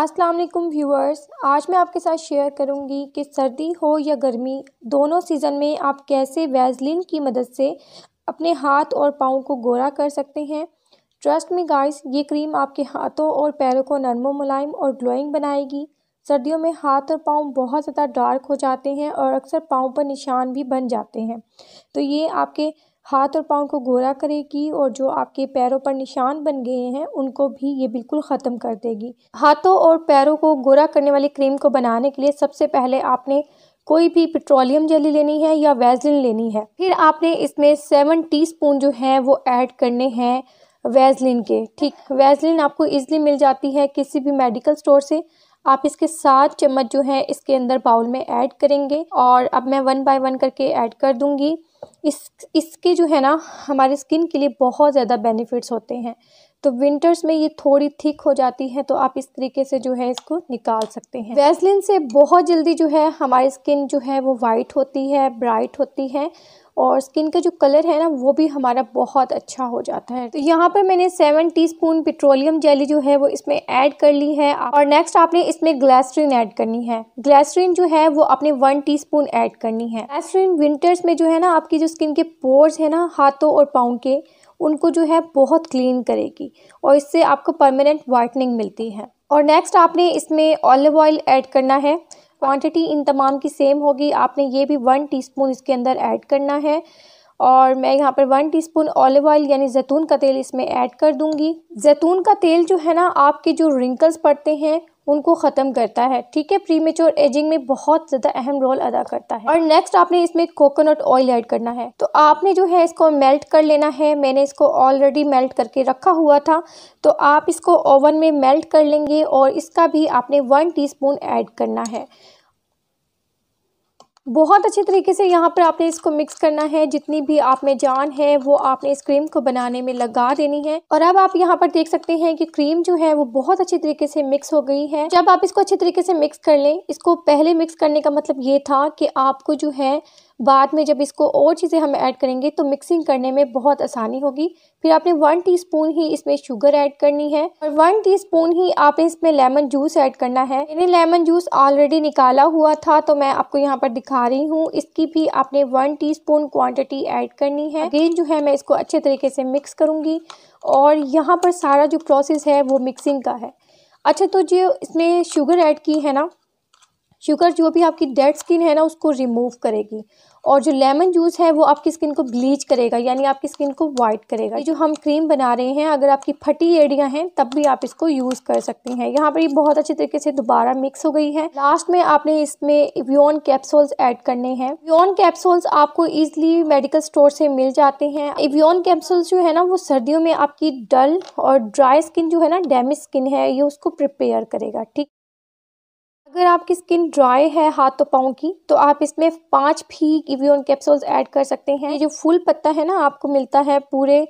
अस्सलाम वालेकुम व्यूअर्स आज मैं आपके साथ शेयर करूंगी कि सर्दी हो या गर्मी दोनों सीज़न में आप कैसे वैजलिन की मदद से अपने हाथ और पाँव को गोरा कर सकते हैं ट्रस्ट मी गाइस ये क्रीम आपके हाथों और पैरों को नरमो मुलायम और ग्लोइंग बनाएगी सर्दियों में हाथ और पाँव बहुत ज़्यादा डार्क हो जाते हैं और अक्सर पाँव पर निशान भी बन जाते हैं तो ये आपके हाथ और पांव को गोरा करेगी और जो आपके पैरों पर निशान बन गए हैं उनको भी ये बिल्कुल ख़त्म कर देगी हाथों और पैरों को गोरा करने वाली क्रीम को बनाने के लिए सबसे पहले आपने कोई भी पेट्रोलियम जेली लेनी है या वैजलिन लेनी है फिर आपने इसमें सेवन टीस्पून जो है वो ऐड करने हैं वैजलिन के ठीक वैजलिन आपको इजीली मिल जाती है किसी भी मेडिकल स्टोर से आप इसके सात चम्मच जो है इसके अंदर बाउल में ऐड करेंगे और अब मैं वन बाय वन करके ऐड कर दूंगी इस इसके जो है ना हमारे स्किन के लिए बहुत ज़्यादा बेनिफिट्स होते हैं तो विंटर्स में ये थोड़ी थिक हो जाती है तो आप इस तरीके से जो है इसको निकाल सकते हैं वैसलिन से बहुत जल्दी जो है हमारी स्किन जो है वो वाइट होती है ब्राइट होती है और स्किन का जो कलर है ना वो भी हमारा बहुत अच्छा हो जाता है तो यहाँ पर मैंने सेवन टीस्पून पेट्रोलियम जेली जो है वो इसमें ऐड कर ली है और नेक्स्ट आपने इसमें ग्लैसरीन ऐड करनी है ग्लैसरीन जो है वो आपने वन टी ऐड करनी है ग्लैसरीन विंटर्स में जो है ना आपकी जो स्किन के पोर्स है ना हाथों और पाउंड के उनको जो है बहुत क्लीन करेगी और इससे आपको परमानेंट वाइटनिंग मिलती है और नेक्स्ट आपने इसमें ऑलिव ऑयल ऐड करना है क्वांटिटी इन तमाम की सेम होगी आपने ये भी वन टीस्पून इसके अंदर ऐड करना है और मैं यहाँ पर वन टीस्पून ऑलिव ऑयल यानी जैतून का तेल इसमें ऐड कर दूंगी जैतून का तेल जो है ना आपके जो रिंकल्स पड़ते हैं उनको ख़त्म करता है ठीक है प्री मेच्योर एजिंग में बहुत ज़्यादा अहम रोल अदा करता है और नेक्स्ट आपने इसमें कोकोनट ऑयल ऐड करना है तो आपने जो है इसको मेल्ट कर लेना है मैंने इसको ऑलरेडी मेल्ट करके रखा हुआ था तो आप इसको ओवन में मेल्ट कर लेंगे और इसका भी आपने वन टी ऐड करना है बहुत अच्छे तरीके से यहाँ पर आपने इसको मिक्स करना है जितनी भी आप में जान है वो आपने इस क्रीम को बनाने में लगा देनी है और अब आप यहाँ पर देख सकते हैं कि क्रीम जो है वो बहुत अच्छे तरीके से मिक्स हो गई है जब आप इसको अच्छे तरीके से मिक्स कर लें इसको पहले मिक्स करने का मतलब ये था कि आपको जो है बाद में जब इसको और चीज़ें हम ऐड करेंगे तो मिक्सिंग करने में बहुत आसानी होगी फिर आपने वन टीस्पून ही इसमें शुगर ऐड करनी है और वन टीस्पून ही आपने इसमें लेमन जूस ऐड करना है मैंने लेमन जूस ऑलरेडी निकाला हुआ था तो मैं आपको यहाँ पर दिखा रही हूँ इसकी भी आपने वन टी क्वांटिटी ऐड करनी है अगेन जो है मैं इसको अच्छे तरीके से मिक्स करूँगी और यहाँ पर सारा जो प्रोसेस है वो मिक्सिंग का है अच्छा तो जो इसमें शुगर ऐड की है ना शुगर जो भी आपकी डेड स्किन है ना उसको रिमूव करेगी और जो लेमन जूस है वो आपकी स्किन को ब्लीच करेगा यानी आपकी स्किन को वाइट करेगा जो हम क्रीम बना रहे हैं अगर आपकी फटी एरिया हैं तब भी आप इसको यूज़ कर सकती हैं यहाँ पर ये बहुत अच्छे तरीके से दोबारा मिक्स हो गई है लास्ट में आपने इसमें व्योन कैप्सूल्स ऐड करने हैं व्योन कैप्सूल्स आपको ईजिली मेडिकल स्टोर से मिल जाते हैं व्योन कैप्सूल्स जो है ना वो सर्दियों में आपकी डल और ड्राई स्किन जो है ना डैमेज स्किन है ये उसको प्रिपेयर करेगा ठीक अगर आपकी स्किन ड्राई है हाथों पाओ की तो आप इसमें पाँच फीक इवियोन कैप्सूल्स ऐड कर सकते हैं जो फुल पत्ता है ना आपको मिलता है पूरे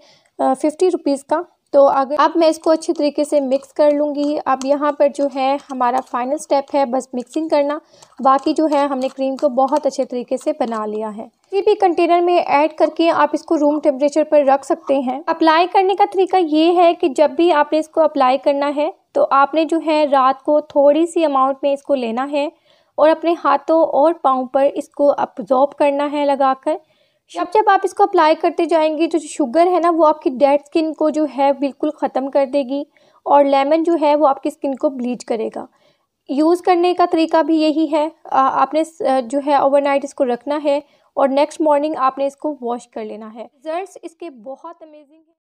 फिफ्टी रुपीज़ का तो अगर अब मैं इसको अच्छी तरीके से मिक्स कर लूँगी अब यहाँ पर जो है हमारा फाइनल स्टेप है बस मिक्सिंग करना बाकी जो है हमने क्रीम को बहुत अच्छे तरीके से बना लिया है किसी भी कंटेनर में ऐड करके आप इसको रूम टेम्परेचर पर रख सकते हैं अप्लाई करने का तरीका ये है कि जब भी आपने इसको अप्लाई करना है तो आपने जो है रात को थोड़ी सी अमाउंट में इसको लेना है और अपने हाथों और पाँव पर इसको अब्जॉर्ब करना है लगाकर जब जब आप इसको अप्लाई करते जाएंगे तो जो शुगर है ना वो आपकी डेड स्किन को जो है बिल्कुल ख़त्म कर देगी और लेमन जो है वो आपकी स्किन को ब्लीच करेगा यूज़ करने का तरीका भी यही है आ, आपने जो है ओवरनाइट इसको रखना है और नेक्स्ट मॉर्निंग आपने इसको वॉश कर लेना है रिजल्ट इसके बहुत अमेजिंग